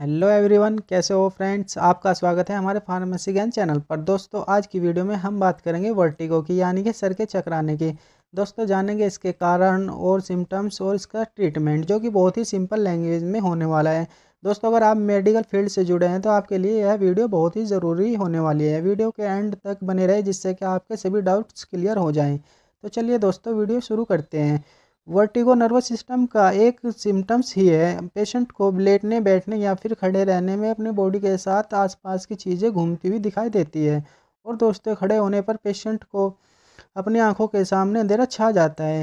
hello everyone कैसे हो friends आपका स्वागत है हमारे फार्मेसी ज्ञान चैनल पर दोस्तों आज की वीडियो में हम बात करेंगे वर्टिगो की यानी कि सर के चकराने की दोस्तों जानेंगे इसके कारण और सिम्टम्स और इसका ट्रीटमेंट जो कि बहुत ही सिंपल लैंग्वेज में होने वाला है दोस्तों अगर आप मेडिकल फील्ड से जुड़े हैं तो आपके लिए यह वीडियो बहुत ही ज़रूरी होने वाली है वीडियो के एंड तक बने रहे जिससे कि आपके सभी डाउट्स क्लियर हो जाएँ तो चलिए दोस्तों वीडियो शुरू करते हैं वर्टिगो नर्वस सिस्टम का एक सिम्टम्स ही है पेशेंट को लेटने बैठने या फिर खड़े रहने में अपनी बॉडी के साथ आसपास की चीज़ें घूमती हुई दिखाई देती है और दोस्तों खड़े होने पर पेशेंट को अपनी आंखों के सामने अंधेरा छा जाता है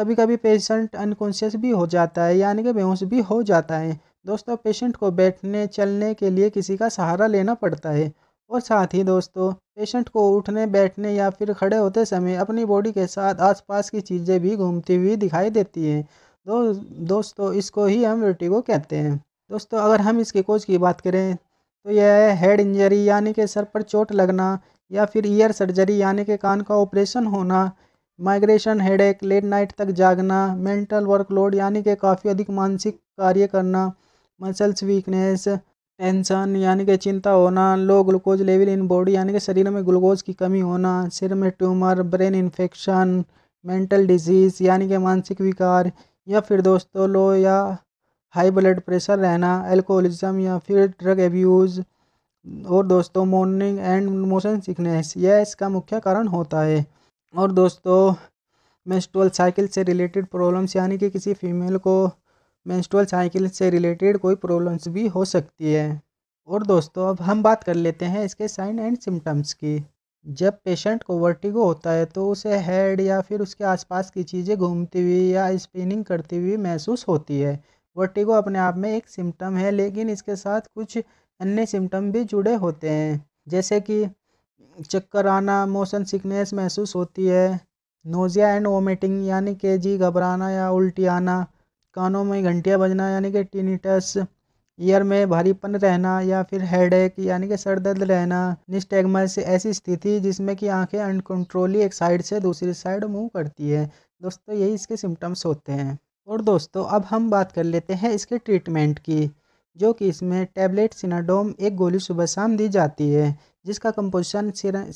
कभी कभी पेशेंट अनकॉन्शियस भी हो जाता है यानी कि बेहोश भी हो जाता है दोस्तों पेशेंट को बैठने चलने के लिए किसी का सहारा लेना पड़ता है और साथ ही दोस्तों पेशेंट को उठने बैठने या फिर खड़े होते समय अपनी बॉडी के साथ आसपास की चीज़ें भी घूमती हुई दिखाई देती हैं दो दोस्तों इसको ही हम वर्टिगो कहते हैं दोस्तों अगर हम इसके कोच की बात करें तो यह हेड इंजरी यानी कि सर पर चोट लगना या फिर ईयर सर्जरी यानी कि कान का ऑपरेशन होना माइग्रेशन हेडेक लेट नाइट तक जागना मेंटल वर्कलोड यानी कि काफ़ी अधिक मानसिक कार्य करना मसल्स वीकनेस टेंशन यानी कि चिंता होना low glucose level in body यानी कि शरीर में ग्लूकोज की कमी होना सिर में tumour brain infection mental disease यानी कि मानसिक विकार या फिर दोस्तों लो या हाई ब्लड प्रेशर रहना एल्कोहलिज्म या फिर ड्रग एब्यूज़ और दोस्तों मॉर्निंग एंड मोशन सिकनेस यह इसका मुख्य कारण होता है और दोस्तों मेस्ट्रोल साइकिल से रिलेटेड प्रॉब्लम्स यानी कि किसी फीमेल को मेंस्ट्रुअल साइकिल से रिलेटेड कोई प्रॉब्लम्स भी हो सकती है और दोस्तों अब हम बात कर लेते हैं इसके साइन एंड सिम्टम्स की जब पेशेंट को वर्टिगो होता है तो उसे हेड या फिर उसके आसपास की चीज़ें घूमती हुई या स्पिनिंग करती हुई महसूस होती है वर्टिगो अपने आप में एक सिम्टम है लेकिन इसके साथ कुछ अन्य सिम्टम भी जुड़े होते हैं जैसे कि चक्कर आना मोशन सिकनेस महसूस होती है नोज़िया एंड वोमिटिंग यानी के जी घबराना या उल्टी आना कानों में घंटियाँ बजना यानी कि टीनिटस ईयर में भारीपन रहना या फिर हेडेक यानी कि सर दर्द रहना से ऐसी स्थिति जिसमें कि आंखें अनकंट्रोली एक साइड से दूसरी साइड मूव करती है दोस्तों यही इसके सिम्टम्स होते हैं और दोस्तों अब हम बात कर लेते हैं इसके ट्रीटमेंट की जो कि इसमें टैबलेट सिनाडोम एक गोली सुबह शाम दी जाती है जिसका कंपोजिशन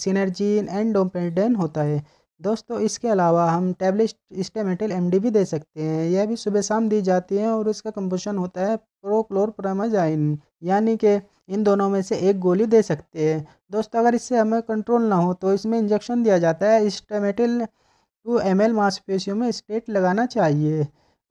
सिनर्जीन एंड डोपेडेन होता है दोस्तों इसके अलावा हम टैबलेट स्टेमेटल एम भी दे सकते हैं यह भी सुबह शाम दी जाती है और इसका कम्पोशन होता है प्रोक्लोरप्रमाजाइन यानी कि इन दोनों में से एक गोली दे सकते हैं दोस्तों अगर इससे हमें कंट्रोल ना हो तो इसमें इंजेक्शन दिया जाता है स्टेमेटल टू एम मांसपेशियों में स्टेट लगाना चाहिए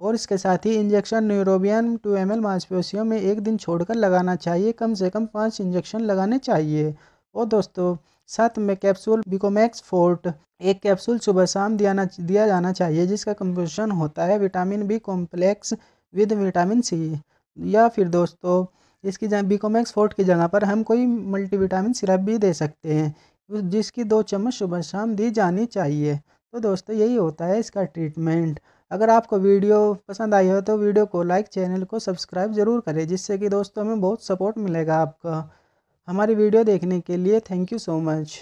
और इसके साथ ही इंजेक्शन न्यूरोबियन टू एम मांसपेशियों में एक दिन छोड़कर लगाना चाहिए कम से कम पाँच इंजेक्शन लगाने चाहिए और दोस्तों साथ में कैप्सूल बिकोमैक्स फोर्ट एक कैप्सूल सुबह शाम दिया दिया जाना चाहिए जिसका कंपोजिशन होता है vitamin B complex with vitamin C या फिर दोस्तों इसकी जगह बिकोमैक्स फोर्ट की जगह पर हम कोई मल्टीविटामिन सिरप भी दे सकते हैं जिसकी दो चम्मच सुबह शाम दी जानी चाहिए तो दोस्तों यही होता है इसका ट्रीटमेंट अगर आपको वीडियो पसंद आई हो तो वीडियो को लाइक चैनल को सब्सक्राइब ज़रूर करें जिससे कि दोस्तों हमें बहुत सपोर्ट मिलेगा आपका हमारी वीडियो देखने के लिए थैंक यू सो मच